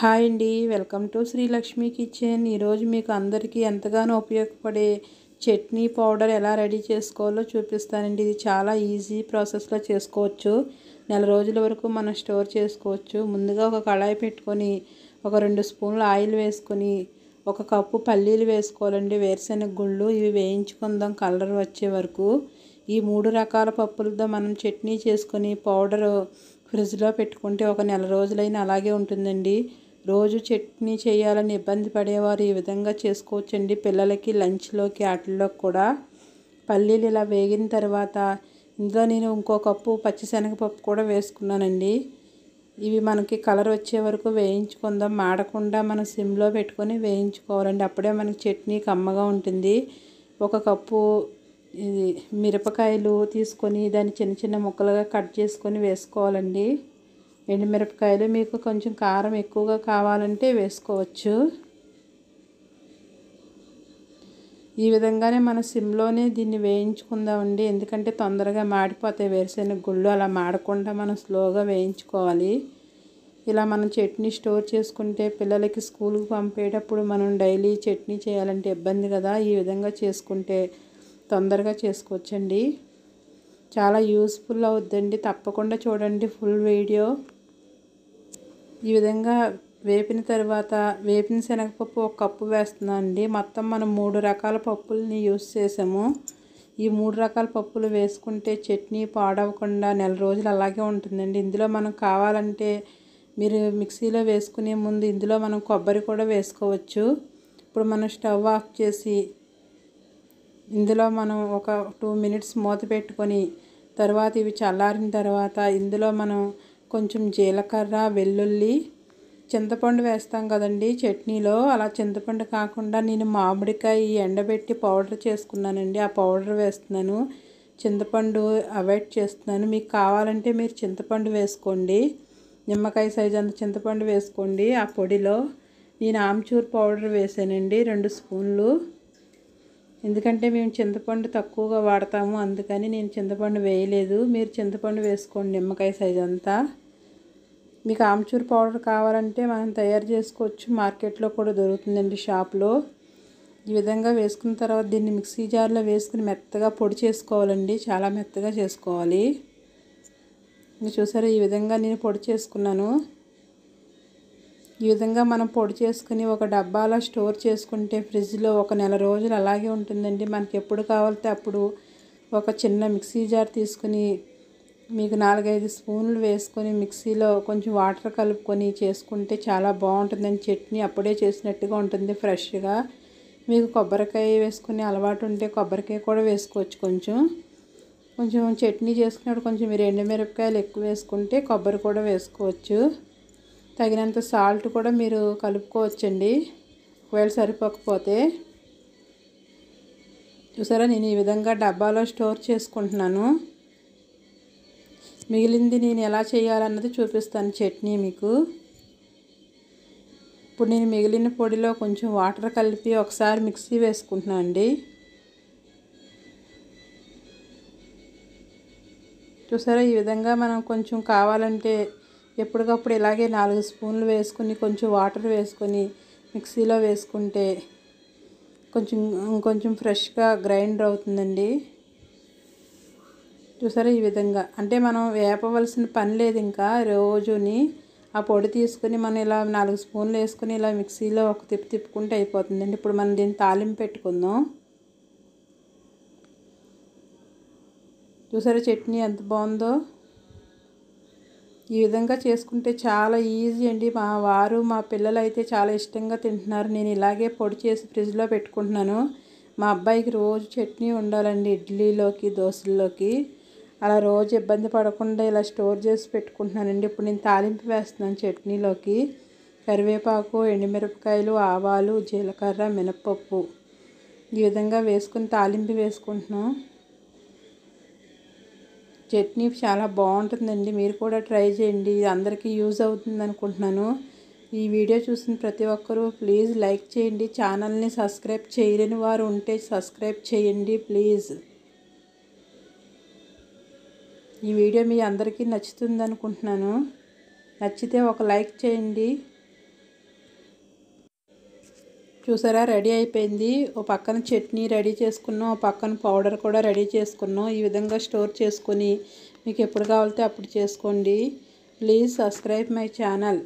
hi అండి welcome to Srilakshmi kitchen ఈరోజు మీకు అందరికీ ఎంతగానో ఉపయోగపడే చట్నీ పౌడర్ ఎలా రెడీ చేసుకోవాలో చూపిస్తానండి ఇది చాలా ఈజీ ప్రాసెస్లో చేసుకోవచ్చు నెల రోజుల వరకు మనం స్టోర్ చేసుకోవచ్చు ముందుగా ఒక కళాయి పెట్టుకొని ఒక రెండు స్పూన్లు ఆయిల్ వేసుకొని ఒక కప్పు పల్లీలు వేసుకోవాలండి వేరుశెనగ గుళ్ళు ఇవి వేయించుకుందాం కలర్ వచ్చే వరకు ఈ మూడు రకాల పప్పులతో మనం చట్నీ చేసుకొని పౌడరు ఫ్రిడ్జ్లో పెట్టుకుంటే ఒక నెల రోజులైనా అలాగే ఉంటుందండి రోజు చట్నీ చేయాలని ఇబ్బంది పడేవారు ఈ విధంగా చేసుకోవచ్చండి పిల్లలకి లంచ్లోకి ఆటల్లో కూడా పల్లీలు ఇలా వేగిన తర్వాత ఇందులో నేను ఇంకో కప్పు పచ్చిశనగపప్పు కూడా వేసుకున్నానండి ఇవి మనకి కలర్ వచ్చే వరకు వేయించుకుందాం మాడకుండా మనం సిమ్లో పెట్టుకొని వేయించుకోవాలండి అప్పుడే మనకి చట్నీ కమ్మగా ఉంటుంది ఒక కప్పు ఇది మిరపకాయలు తీసుకొని దాన్ని చిన్న చిన్న ముక్కలుగా కట్ చేసుకొని వేసుకోవాలండి ఎండుమిరపకాయలు మీకు కొంచెం కారం ఎక్కువగా కావాలంటే వేసుకోవచ్చు ఈ విధంగానే మన సిమ్లోనే దీన్ని వేయించుకుందామండి ఎందుకంటే తొందరగా మాడిపోతాయి వేరుశెనగ గుళ్ళు అలా మాడకుండా మనం స్లోగా వేయించుకోవాలి ఇలా మనం చట్నీ స్టోర్ చేసుకుంటే పిల్లలకి స్కూల్కి పంపేటప్పుడు మనం డైలీ చట్నీ చేయాలంటే ఇబ్బంది కదా ఈ విధంగా చేసుకుంటే తొందరగా చేసుకోవచ్చండి చాలా యూస్ఫుల్ అవుద్దండి తప్పకుండా చూడండి ఫుల్ వీడియో ఈ విధంగా వేపిన తర్వాత వేపిన శనగపప్పు ఒక కప్పు వేస్తున్నాం అండి మొత్తం మనం మూడు రకాల పప్పుల్ని యూస్ చేసాము ఈ మూడు రకాల పప్పులు వేసుకుంటే చట్నీ పాడవకుండా నెల రోజులు అలాగే ఉంటుందండి ఇందులో మనం కావాలంటే మీరు మిక్సీలో వేసుకునే ముందు ఇందులో మనం కొబ్బరి కూడా వేసుకోవచ్చు ఇప్పుడు మనం స్టవ్ ఆఫ్ చేసి ఇందులో మనం ఒక టూ మినిట్స్ మూత పెట్టుకొని తర్వాత ఇవి చల్లారిన తర్వాత ఇందులో మనం కొంచెం జీలకర్ర వెల్లుల్లి చింతపండు వేస్తాం కదండి చట్నీలో అలా చింతపండు కాకుండా నేను మామిడికాయ ఎండబెట్టి పౌడర్ చేసుకున్నానండి ఆ పౌడర్ వేస్తున్నాను చింతపండు అవాయిడ్ చేస్తున్నాను మీకు కావాలంటే మీరు చింతపండు వేసుకోండి నిమ్మకాయ సైజు అంత చింతపండు వేసుకోండి ఆ పొడిలో నేను ఆమ్చూర్ పౌడర్ వేసానండి రెండు స్పూన్లు ఎందుకంటే మేము చింతపండు తక్కువగా వాడతాము అందుకని నేను చింతపండు వేయలేదు మీరు చింతపండు వేసుకోండి నిమ్మకాయ సైజ్ అంతా మీకు ఆమ్చూర్ పౌడర్ కావాలంటే మనం తయారు చేసుకోవచ్చు మార్కెట్లో కూడా దొరుకుతుందండి షాప్లో ఈ విధంగా వేసుకున్న తర్వాత దీన్ని మిక్సీ జార్లో వేసుకుని మెత్తగా పొడి చేసుకోవాలండి చాలా మెత్తగా చేసుకోవాలి మీరు చూసారా ఈ విధంగా నేను పొడి చేసుకున్నాను ఈ విధంగా మనం పొడి చేసుకుని ఒక డబ్బాలో స్టోర్ చేసుకుంటే ఫ్రిడ్జ్లో ఒక నెల రోజులు అలాగే ఉంటుందండి మనకి ఎప్పుడు కావాలితే అప్పుడు ఒక చిన్న మిక్సీ జార్ తీసుకుని మీకు నాలుగైదు స్పూన్లు వేసుకొని మిక్సీలో కొంచెం వాటర్ కలుపుకొని చేసుకుంటే చాలా బాగుంటుందండి చట్నీ అప్పుడే చేసినట్టుగా ఉంటుంది ఫ్రెష్గా మీకు కొబ్బరికాయ వేసుకునే అలవాటు ఉంటే కొబ్బరికాయ కూడా వేసుకోవచ్చు కొంచెం కొంచెం చట్నీ చేసుకున్నప్పుడు కొంచెం మీరు ఎండుమిరపకాయలు ఎక్కువ వేసుకుంటే కొబ్బరి కూడా వేసుకోవచ్చు తగినంత సాల్ట్ కూడా మీరు కలుపుకోవచ్చండి ఒకవేళ సరిపోకపోతే చూసారా నేను ఈ విధంగా డబ్బాలో స్టోర్ చేసుకుంటున్నాను మిగిలింది నేను ఎలా చేయాలన్నది చూపిస్తాను చట్నీ మీకు ఇప్పుడు నేను మిగిలిన పొడిలో కొంచెం వాటర్ కలిపి ఒకసారి మిక్సీ వేసుకుంటున్నాను అండి చూసారా ఈ విధంగా మనం కొంచెం కావాలంటే ఎప్పటికప్పుడు ఇలాగే నాలుగు స్పూన్లు వేసుకుని కొంచెం వాటర్ వేసుకొని మిక్సీలో వేసుకుంటే కొంచెం కొంచెం ఫ్రెష్గా గ్రైండర్ అవుతుందండి చూసారా ఈ విధంగా అంటే మనం వేపవలసిన పని లేదు ఇంకా రోజుని ఆ పొడి తీసుకుని మనం ఇలా నాలుగు స్పూన్లు వేసుకుని ఇలా మిక్సీలో ఒక తిప్పి తిప్పుకుంటే అయిపోతుందండి ఇప్పుడు మనం దీన్ని తాలింపు పెట్టుకుందాం చూసారా చట్నీ ఎంత బాగుందో ఈ విధంగా చేసుకుంటే చాలా ఈజీ అండి మా వారు మా పిల్లలు అయితే చాలా ఇష్టంగా తింటున్నారు నేను ఇలాగే పొడి చేసి ఫ్రిడ్జ్లో పెట్టుకుంటున్నాను మా అబ్బాయికి రోజు చట్నీ ఉండాలండి ఇడ్లీలోకి దోశల్లోకి అలా రోజు ఇబ్బంది పడకుండా ఇలా స్టోర్ చేసి పెట్టుకుంటున్నానండి ఇప్పుడు నేను తాలింపు వేస్తున్నాను చట్నీలోకి కరివేపాకు ఎండుమిరపకాయలు ఆవాలు జీలకర్ర మినపప్పు ఈ విధంగా వేసుకుని తాలింపు వేసుకుంటున్నాం చట్నీ చాలా బాగుంటుందండి మీరు కూడా ట్రై చేయండి ఇది అందరికీ యూజ్ అవుతుంది అనుకుంటున్నాను ఈ వీడియో చూసిన ప్రతి ఒక్కరూ ప్లీజ్ లైక్ చేయండి ఛానల్ని సబ్స్క్రైబ్ చేయలేని వారు ఉంటే సబ్స్క్రైబ్ చేయండి ప్లీజ్ ఈ వీడియో మీ అందరికీ నచ్చుతుంది అనుకుంటున్నాను నచ్చితే ఒక లైక్ చేయండి చూసారా రెడీ అయిపోయింది ఓ పక్కన చట్నీ రెడీ చేసుకున్నాం ఓ పక్కన పౌడర్ కూడా రెడీ చేసుకున్నాం ఈ విధంగా స్టోర్ చేసుకుని మీకు ఎప్పుడు కావాలంటే అప్పుడు చేసుకోండి ప్లీజ్ సబ్స్క్రైబ్ మై ఛానల్